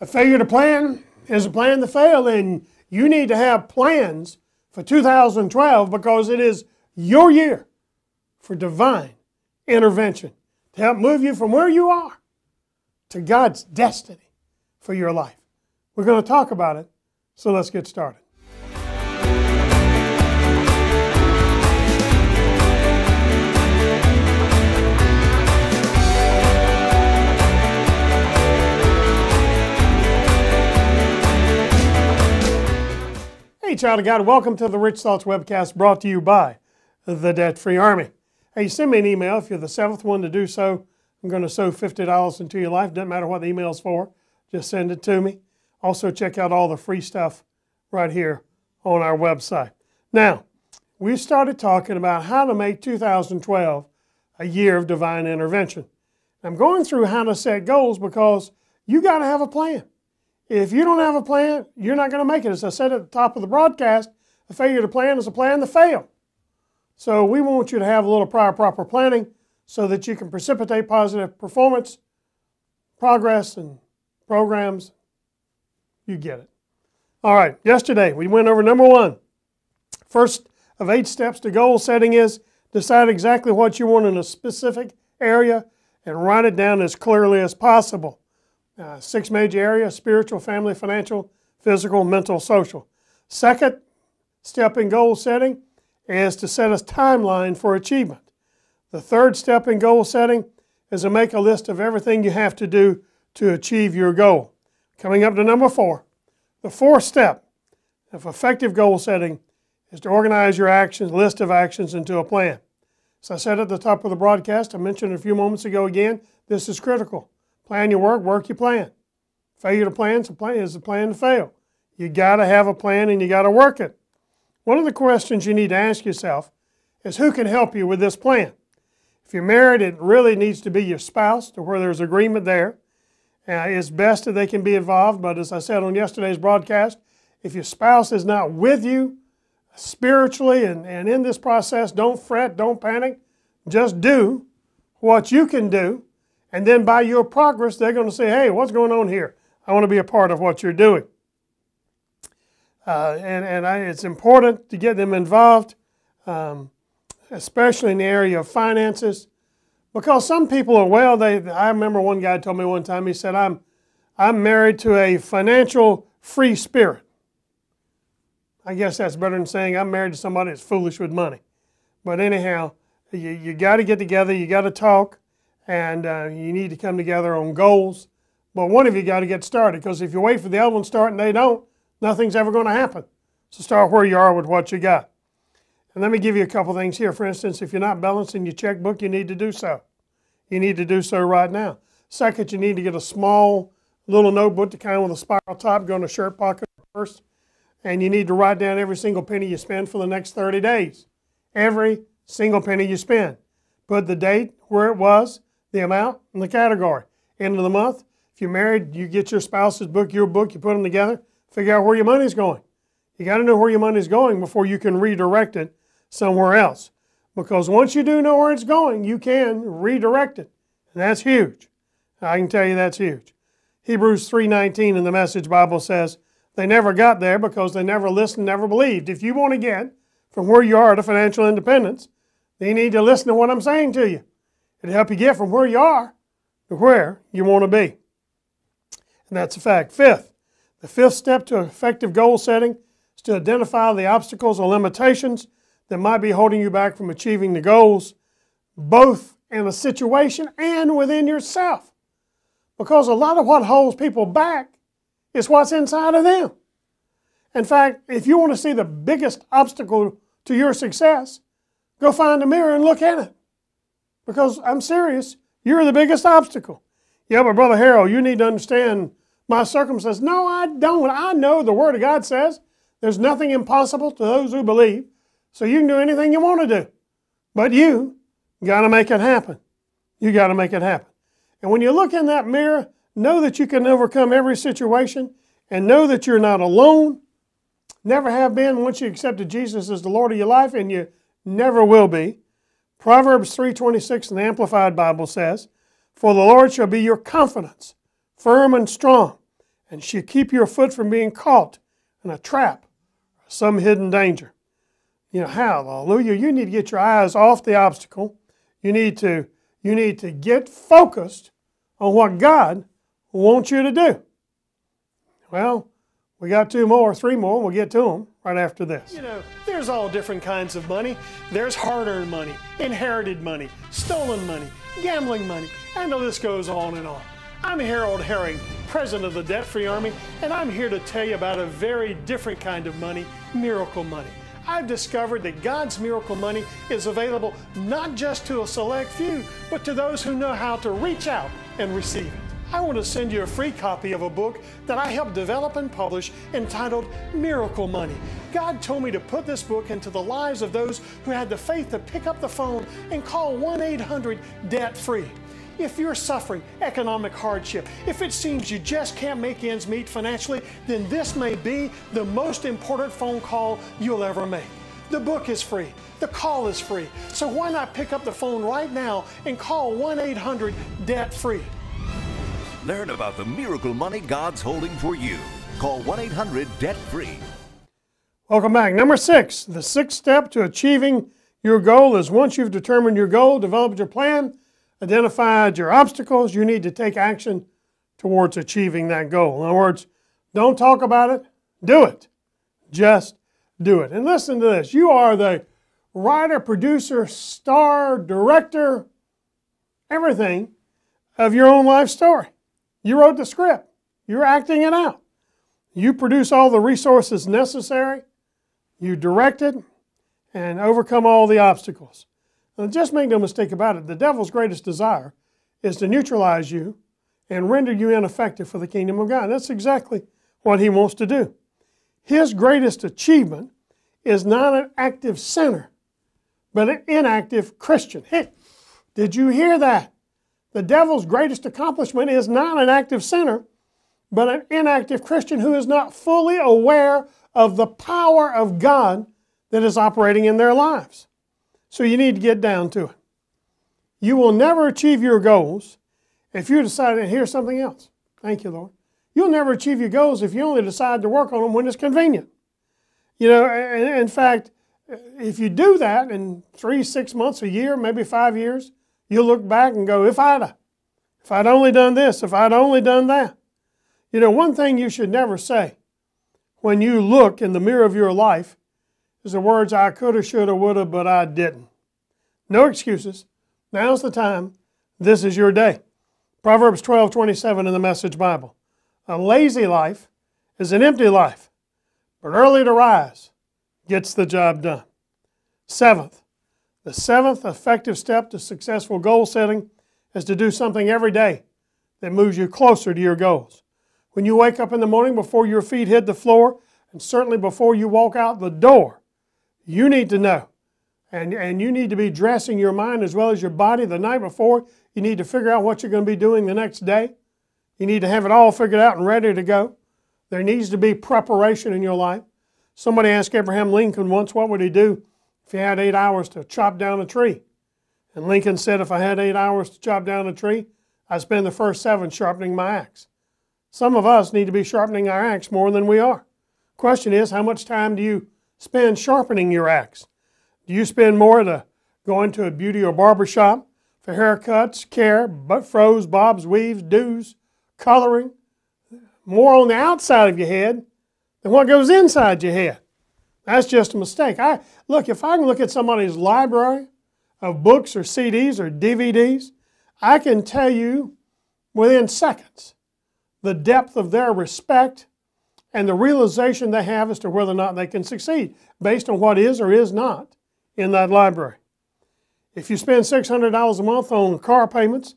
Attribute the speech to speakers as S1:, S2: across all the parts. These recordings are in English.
S1: A failure to plan is a plan to fail, and you need to have plans for 2012 because it is your year for divine intervention to help move you from where you are to God's destiny for your life. We're going to talk about it, so let's get started. child of God, welcome to the Rich Thoughts webcast brought to you by the Debt Free Army. Hey, send me an email if you're the seventh one to do so. I'm going to sow $50 into your life. Doesn't matter what the email's for, just send it to me. Also, check out all the free stuff right here on our website. Now, we started talking about how to make 2012 a year of divine intervention. I'm going through how to set goals because you got to have a plan. If you don't have a plan, you're not going to make it. As I said at the top of the broadcast, a failure to plan is a plan to fail. So we want you to have a little prior proper planning so that you can precipitate positive performance, progress, and programs. You get it. All right, yesterday we went over number one. First of eight steps to goal setting is decide exactly what you want in a specific area and write it down as clearly as possible. Uh, six major areas spiritual, family, financial, physical, mental, social. Second step in goal setting is to set a timeline for achievement. The third step in goal setting is to make a list of everything you have to do to achieve your goal. Coming up to number four, the fourth step of effective goal setting is to organize your actions, list of actions into a plan. As I said at the top of the broadcast, I mentioned a few moments ago again, this is critical. Plan your work, work your plan. Failure to plan is a plan to fail. You got to have a plan and you got to work it. One of the questions you need to ask yourself is who can help you with this plan? If you're married, it really needs to be your spouse to where there's agreement there. Uh, it's best that they can be involved, but as I said on yesterday's broadcast, if your spouse is not with you spiritually and, and in this process, don't fret, don't panic. Just do what you can do and then by your progress, they're going to say, hey, what's going on here? I want to be a part of what you're doing. Uh, and and I, it's important to get them involved, um, especially in the area of finances, because some people are well. They I remember one guy told me one time. He said, "I'm I'm married to a financial free spirit." I guess that's better than saying I'm married to somebody that's foolish with money. But anyhow, you, you got to get together. You got to talk and uh, you need to come together on goals. But one of you got to get started because if you wait for the other one to start and they don't, nothing's ever going to happen. So start where you are with what you got. And let me give you a couple things here. For instance, if you're not balancing your checkbook, you need to do so. You need to do so right now. Second, you need to get a small little notebook, the kind with a spiral top, go in a shirt pocket first. And you need to write down every single penny you spend for the next 30 days. Every single penny you spend. Put the date, where it was, the amount, and the category. End of the month, if you're married, you get your spouse's book, your book, you put them together, figure out where your money's going. You got to know where your money's going before you can redirect it somewhere else. Because once you do know where it's going, you can redirect it. And that's huge. I can tell you that's huge. Hebrews 3:19 in the Message Bible says, "They never got there because they never listened, never believed." If you want to get from where you are to financial independence, then you need to listen to what I'm saying to you. It'll help you get from where you are to where you want to be. And that's a fact. Fifth, the fifth step to effective goal setting is to identify the obstacles or limitations that might be holding you back from achieving the goals, both in the situation and within yourself. Because a lot of what holds people back is what's inside of them. In fact, if you want to see the biggest obstacle to your success, go find a mirror and look at it. Because I'm serious, you're the biggest obstacle. Yeah, but Brother Harold, you need to understand my circumstances. No, I don't. I know the Word of God says there's nothing impossible to those who believe. So you can do anything you want to do. But you got to make it happen. You got to make it happen. And when you look in that mirror, know that you can overcome every situation and know that you're not alone. Never have been once you accepted Jesus as the Lord of your life, and you never will be. Proverbs 3.26 in the Amplified Bible says, For the Lord shall be your confidence, firm and strong, and shall keep your foot from being caught in a trap or some hidden danger. You know, hallelujah, you need to get your eyes off the obstacle. You need to, you need to get focused on what God wants you to do. Well, we got two more, three more, and we'll get to them right after this. You know, there's all different kinds of money. There's hard earned money, inherited money, stolen money, gambling money, and the list goes on and on. I'm Harold Herring, president of the Debt Free Army, and I'm here to tell you about a very different kind of money miracle money. I've discovered that God's miracle money is available not just to a select few, but to those who know how to reach out and receive it. I want to send you a free copy of a book that I helped develop and publish entitled Miracle Money. God told me to put this book into the lives of those who had the faith to pick up the phone and call 1 800 Debt Free. If you're suffering economic hardship, if it seems you just can't make ends meet financially, then this may be the most important phone call you'll ever make. The book is free. The call is free. So why not pick up the phone right now and call 1 800 Debt Free? Learn about the miracle money God's holding for you. Call 1 800 Debt Free. Welcome back. Number six, the sixth step to achieving your goal is once you've determined your goal, developed your plan, identified your obstacles, you need to take action towards achieving that goal. In other words, don't talk about it, do it. Just do it. And listen to this you are the writer, producer, star, director, everything of your own life story. You wrote the script. You're acting it out. You produce all the resources necessary. You direct it and overcome all the obstacles. Now, just make no mistake about it, the devil's greatest desire is to neutralize you and render you ineffective for the kingdom of God. That's exactly what he wants to do. His greatest achievement is not an active sinner, but an inactive Christian. Hey, did you hear that? The devil's greatest accomplishment is not an active sinner, but an inactive Christian who is not fully aware of the power of God that is operating in their lives. So you need to get down to it. You will never achieve your goals if you decide to hear something else. Thank you, Lord. You'll never achieve your goals if you only decide to work on them when it's convenient. You know, in fact, if you do that in three, six months, a year, maybe five years, You'll look back and go, if I'd, if I'd only done this, if I'd only done that. You know, one thing you should never say when you look in the mirror of your life is the words, I coulda, shoulda, woulda, but I didn't. No excuses. Now's the time. This is your day. Proverbs 12 27 in the Message Bible. A lazy life is an empty life, but early to rise gets the job done. Seventh, the seventh effective step to successful goal setting is to do something every day that moves you closer to your goals. When you wake up in the morning before your feet hit the floor, and certainly before you walk out the door, you need to know. And, and you need to be dressing your mind as well as your body the night before. You need to figure out what you're going to be doing the next day. You need to have it all figured out and ready to go. There needs to be preparation in your life. Somebody asked Abraham Lincoln once, what would he do if you had eight hours to chop down a tree. And Lincoln said, if I had eight hours to chop down a tree, I'd spend the first seven sharpening my axe. Some of us need to be sharpening our axe more than we are. Question is, how much time do you spend sharpening your axe? Do you spend more to going to a beauty or barber shop for haircuts, care, but froze, bobs, weaves, do's, coloring? More on the outside of your head than what goes inside your head. That's just a mistake. I Look, if I can look at somebody's library of books or CDs or DVDs, I can tell you within seconds the depth of their respect and the realization they have as to whether or not they can succeed based on what is or is not in that library. If you spend $600 a month on car payments,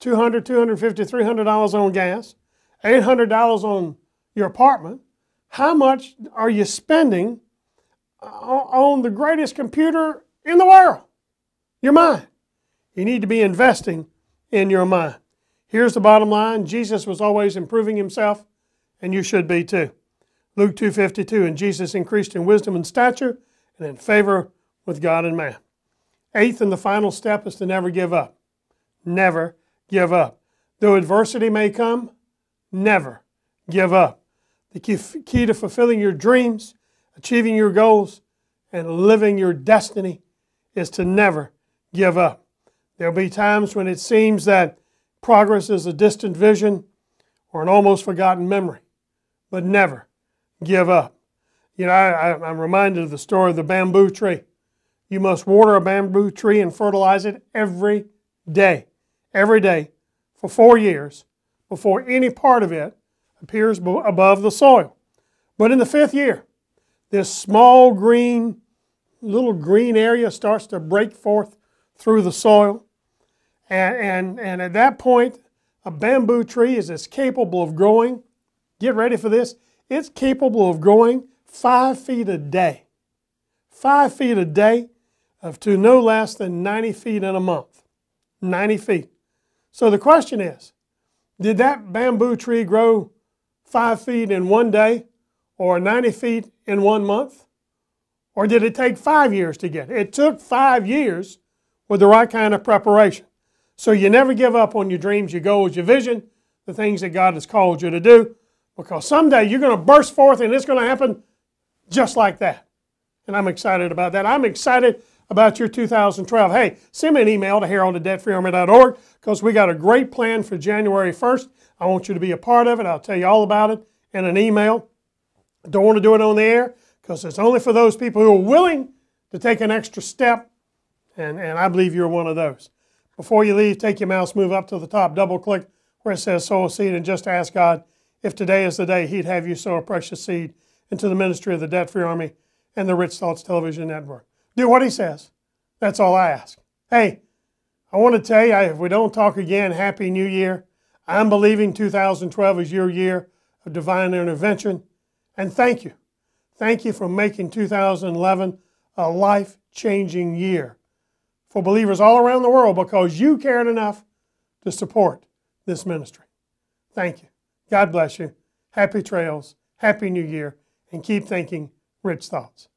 S1: $200, $250, $300 on gas, $800 on your apartment, how much are you spending on the greatest computer in the world, your mind. You need to be investing in your mind. Here's the bottom line. Jesus was always improving himself, and you should be too. Luke 2.52, and Jesus increased in wisdom and stature and in favor with God and man. Eighth and the final step is to never give up. Never give up. Though adversity may come, never give up. The key to fulfilling your dreams achieving your goals and living your destiny is to never give up. There'll be times when it seems that progress is a distant vision or an almost forgotten memory, but never give up. You know, I, am reminded of the story of the bamboo tree. You must water a bamboo tree and fertilize it every day, every day for four years before any part of it appears above the soil. But in the fifth year, this small green, little green area starts to break forth through the soil. And, and, and at that point, a bamboo tree is as capable of growing, get ready for this, it's capable of growing five feet a day. Five feet a day of to no less than 90 feet in a month. 90 feet. So the question is, did that bamboo tree grow five feet in one day or 90 feet in one month? Or did it take five years to get it? It took five years with the right kind of preparation. So you never give up on your dreams, your goals, your vision, the things that God has called you to do, because someday you're going to burst forth and it's going to happen just like that. And I'm excited about that. I'm excited about your 2012. Hey, send me an email to herald at debtfreearmy.org because we got a great plan for January 1st. I want you to be a part of it. I'll tell you all about it in an email don't want to do it on the air because it's only for those people who are willing to take an extra step, and, and I believe you're one of those. Before you leave, take your mouse, move up to the top, double click where it says sow a seed, and just ask God if today is the day He'd have you sow a precious seed into the ministry of the Debt Free Army and the Rich Thoughts Television Network. Do what He says. That's all I ask. Hey, I want to tell you, if we don't talk again, Happy New Year. I'm believing 2012 is your year of divine intervention. And thank you. Thank you for making 2011 a life changing year for believers all around the world because you cared enough to support this ministry. Thank you. God bless you. Happy trails. Happy New Year. And keep thinking rich thoughts.